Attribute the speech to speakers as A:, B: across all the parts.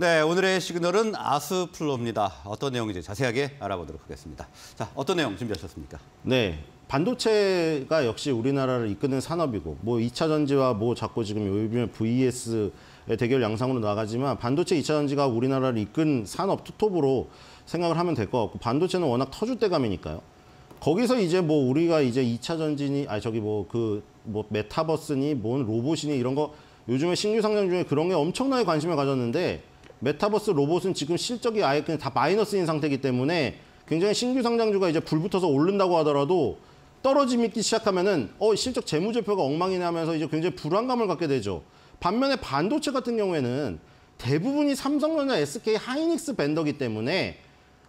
A: 네, 오늘의 시그널은 아스플로입니다. 어떤 내용인지 자세하게 알아보도록 하겠습니다. 자, 어떤 내용 준비하셨습니까? 네, 반도체가 역시 우리나라를 이끄는 산업이고 뭐2차 전지와 뭐 자꾸 지금 요즘에 VS 대결 양상으로 나가지만 반도체 2차 전지가 우리나라를 이끈 산업 투톱으로 생각을 하면 될 것 같고 반도체는 워낙 터줏대감이니까요. 거기서 이제 뭐 우리가 이제 2차 전지니 아 저기 뭐 그뭐 그 뭐 메타버스니 뭔 로봇이니 이런 거 요즘에 신규 상장 중에 그런 게 엄청나게 관심을 가졌는데 메타버스 로봇은 지금 실적이 아예 그냥 다 마이너스인 상태이기 때문에 굉장히 신규 상장주가 이제 불 붙어서 오른다고 하더라도 떨어지기 시작하면은 어 실적 재무제표가 엉망이네 하면서 이제 굉장히 불안감을 갖게 되죠. 반면에 반도체 같은 경우에는 대부분이 삼성전자, SK 하이닉스 밴더기 때문에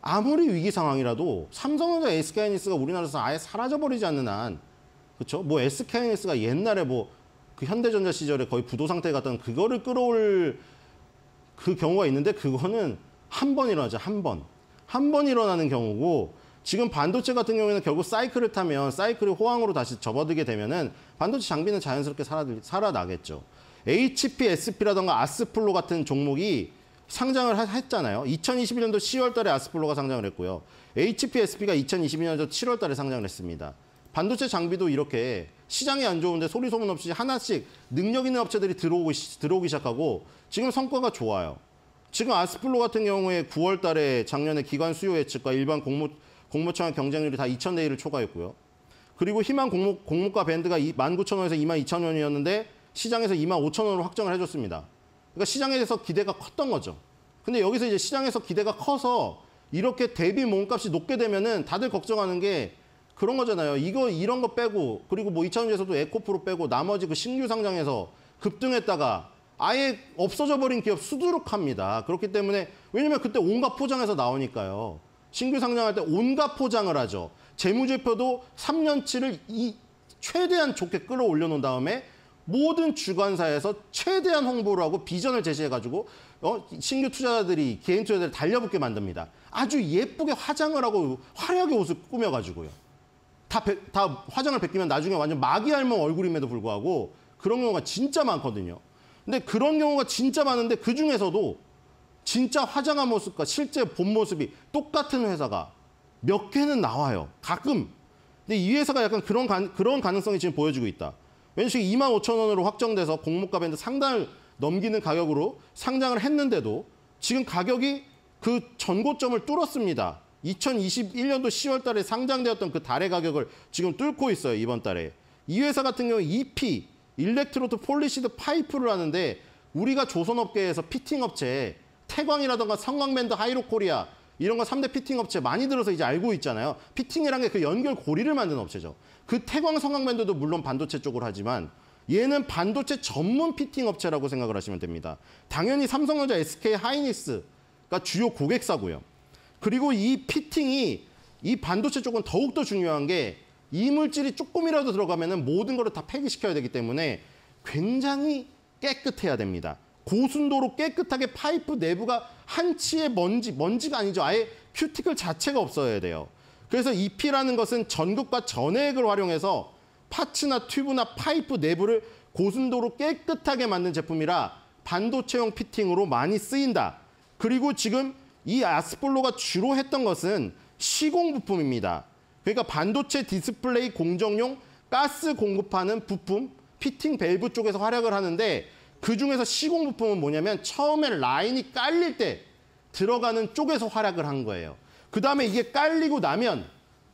A: 아무리 위기 상황이라도 삼성전자, SK 하이닉스가 우리나라에서 아예 사라져버리지 않는 한 그렇죠? 뭐 SK 하이닉스가 옛날에 뭐 그 현대전자 시절에 거의 부도 상태 같던 그거를 끌어올 그 경우가 있는데 그거는 한 번 일어나죠. 한 번. 한 번 일어나는 경우고 지금 반도체 같은 경우에는 결국 사이클을 타면 사이클이 호황으로 다시 접어들게 되면은 반도체 장비는 자연스럽게 살아, 살아나겠죠. HP, SP라던가 아스플로 같은 종목이 상장을 했잖아요. 2021년도 10월 달에 아스플로가 상장을 했고요. HP, SP가 2022년도 7월 달에 상장을 했습니다. 반도체 장비도 이렇게 시장이 안 좋은데 소리 소문 없이 하나씩 능력 있는 업체들이 들어오기, 들어오기 시작하고 지금 성과가 좋아요. 지금 아스플로 같은 경우에 9월 달에 작년에 기관 수요 예측과 일반 공모, 공모창의 경쟁률이 다 2,000대 1을 초과했고요. 그리고 희망 공모, 공모가 밴드가 19,000원에서 22,000원이었는데 시장에서 25,000원으로 확정을 해줬습니다. 그러니까 시장에서 대해 기대가 컸던 거죠. 근데 여기서 이제 시장에서 기대가 커서 이렇게 대비 몸값이 높게 되면은 다들 걱정하는 게 그런 거잖아요. 이거 이런 거 빼고 그리고 뭐이차 전지에서도 에코프로 빼고 나머지 그 신규 상장에서 급등했다가 아예 없어져 버린 기업 수두룩합니다. 그렇기 때문에 왜냐면 그때 온갖 포장해서 나오니까요. 신규 상장할 때 온갖 포장을 하죠. 재무제표도 3년치를 이 최대한 좋게 끌어올려 놓은 다음에 모든 주관사에서 최대한 홍보를 하고 비전을 제시해가지고 어, 신규 투자자들이 개인 투자자들 달려붙게 만듭니다. 아주 예쁘게 화장을 하고 화려하게 옷을 꾸며가지고요. 다, 배, 다 화장을 벗기면 나중에 완전 마귀 할멈 얼굴임에도 불구하고 그런 경우가 진짜 많거든요. 근데 그런 경우가 진짜 많은데 그 중에서도 진짜 화장한 모습과 실제 본 모습이 똑같은 회사가 몇 개는 나와요. 가끔. 근데 이 회사가 약간 그런, 가, 그런 가능성이 지금 보여지고 있다. 왼왠에 2만 5천 원으로 확정돼서 공모가 밴드 상당을 넘기는 가격으로 상장을 했는데도 지금 가격이 그 전고점을 뚫었습니다. 2021년도 10월 달에 상장되었던 그 달의 가격을 지금 뚫고 있어요, 이번 달에. 이 회사 같은 경우 EP, 일렉트로드 폴리시드 파이프를 하는데 우리가 조선업계에서 피팅업체 태광이라던가 성광밴드 하이로코리아 이런 거 3대 피팅업체 많이 들어서 이제 알고 있잖아요. 피팅이란 게 그 연결 고리를 만든 업체죠. 그 태광 성광밴드도 물론 반도체 쪽으로 하지만 얘는 반도체 전문 피팅 업체라고 생각을 하시면 됩니다. 당연히 삼성전자, SK 하이닉스가 주요 고객사고요. 그리고 이 피팅이 이 반도체 쪽은 더욱더 중요한 게 이물질이 조금이라도 들어가면 모든 것을 다 폐기시켜야 되기 때문에 굉장히 깨끗해야 됩니다. 고순도로 깨끗하게 파이프 내부가 한 치의 먼지, 먼지가 아니죠. 아예 큐티클 자체가 없어야 돼요. 그래서 EP라는 것은 전극과 전액을 활용해서 파츠나 튜브나 파이프 내부를 고순도로 깨끗하게 만든 제품이라 반도체용 피팅으로 많이 쓰인다. 그리고 지금 이 아스폴로가 주로 했던 것은 시공 부품입니다. 그러니까 반도체 디스플레이 공정용 가스 공급하는 부품, 피팅 밸브 쪽에서 활약을 하는데 그중에서 시공 부품은 뭐냐면 처음에 라인이 깔릴 때 들어가는 쪽에서 활약을 한 거예요. 그 다음에 이게 깔리고 나면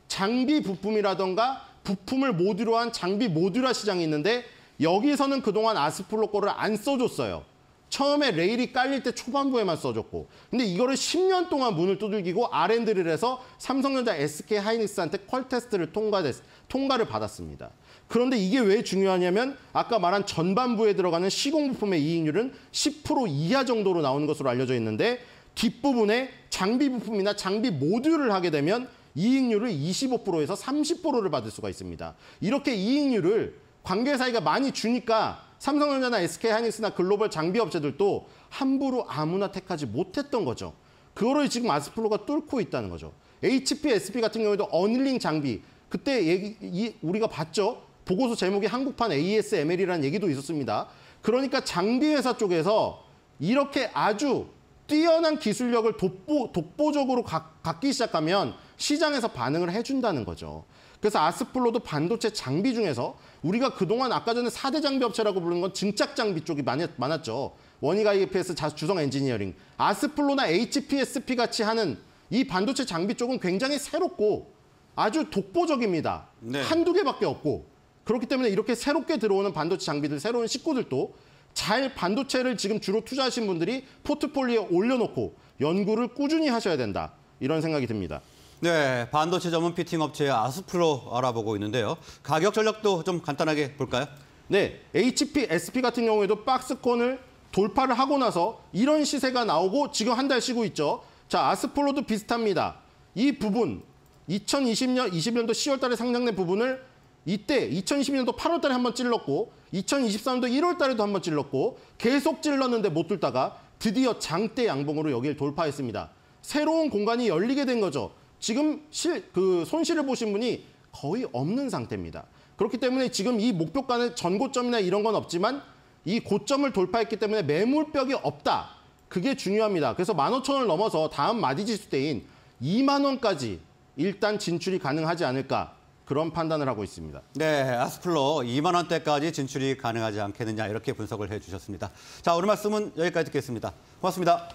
A: 장비 부품이라던가 부품을 모듈로 한 장비 모듈화 시장이 있는데 여기서는 그동안 아스플로 거를 안 써줬어요. 처음에 레일이 깔릴 때 초반부에만 써줬고 근데 이거를 10년 동안 문을 두들기고 R&D를 해서 삼성전자 SK 하이닉스한테 퀄 테스트를 통과됐, 통과를 받았습니다. 그런데 이게 왜 중요하냐면 아까 말한 전반부에 들어가는 시공 부품의 이익률은 10% 이하 정도로 나오는 것으로 알려져 있는데 뒷부분에 장비 부품이나 장비 모듈을 하게 되면 이익률을 25%에서 30%를 받을 수가 있습니다. 이렇게 이익률을 관계사이가 많이 주니까 삼성전자나 SK하이닉스나 글로벌 장비 업체들도 함부로 아무나 택하지 못했던 거죠. 그거를 지금 아스플로가 뚫고 있다는 거죠. HP, SP 같은 경우에도 어닐링 장비 그때 얘기, 이, 우리가 봤죠. 보고서 제목이 한국판 ASML이라는 얘기도 있었습니다. 그러니까 장비 회사 쪽에서 이렇게 아주 뛰어난 기술력을 독보, 독보적으로 가, 갖기 시작하면 시장에서 반응을 해준다는 거죠. 그래서 아스플로도 반도체 장비 중에서 우리가 그동안 아까 전에 사대 장비 업체라고 부르는 건 증착 장비 쪽이 많이, 많았죠. 원익 IPS 주성 엔지니어링, 아스플로나 HPSP 같이 하는 이 반도체 장비 쪽은 굉장히 새롭고 아주 독보적입니다. 네. 한두 개밖에 없고 그렇기 때문에 이렇게 새롭게 들어오는 반도체 장비들, 새로운 식구들도 잘 반도체를 지금 주로 투자하신 분들이 포트폴리오에 올려놓고 연구를 꾸준히 하셔야 된다. 이런 생각이 듭니다. 네, 반도체 전문 피팅 업체 아스프로 알아보고 있는데요. 가격 전략도 좀 간단하게 볼까요? 네, HP, SP 같은 경우에도 박스권을 돌파를 하고 나서 이런 시세가 나오고 지금 한 달 쉬고 있죠. 자, 아스프로도 비슷합니다. 이 부분, 2020년, 20년도 10월 달에 상장된 부분을 이때 2 0 2 0년도 8월 달에 한번 찔렀고 2023년도 1월 달에도 한번 찔렀고 계속 찔렀는데 못 뚫다가 드디어 장대 양봉으로 여기를 돌파했습니다. 새로운 공간이 열리게 된 거죠. 지금 실 그 손실을 보신 분이 거의 없는 상태입니다. 그렇기 때문에 지금 이 목표가는 전고점이나 이런 건 없지만 이 고점을 돌파했기 때문에 매물벽이 없다. 그게 중요합니다. 그래서 15,000원을 넘어서 다음 마디 지수때인 2만 원까지 일단 진출이 가능하지 않을까 그런 판단을 하고 있습니다. 네, 아스플로 2만 원대까지 진출이 가능하지 않겠느냐 이렇게 분석을 해주셨습니다. 자, 오늘 말씀은 여기까지 듣겠습니다. 고맙습니다.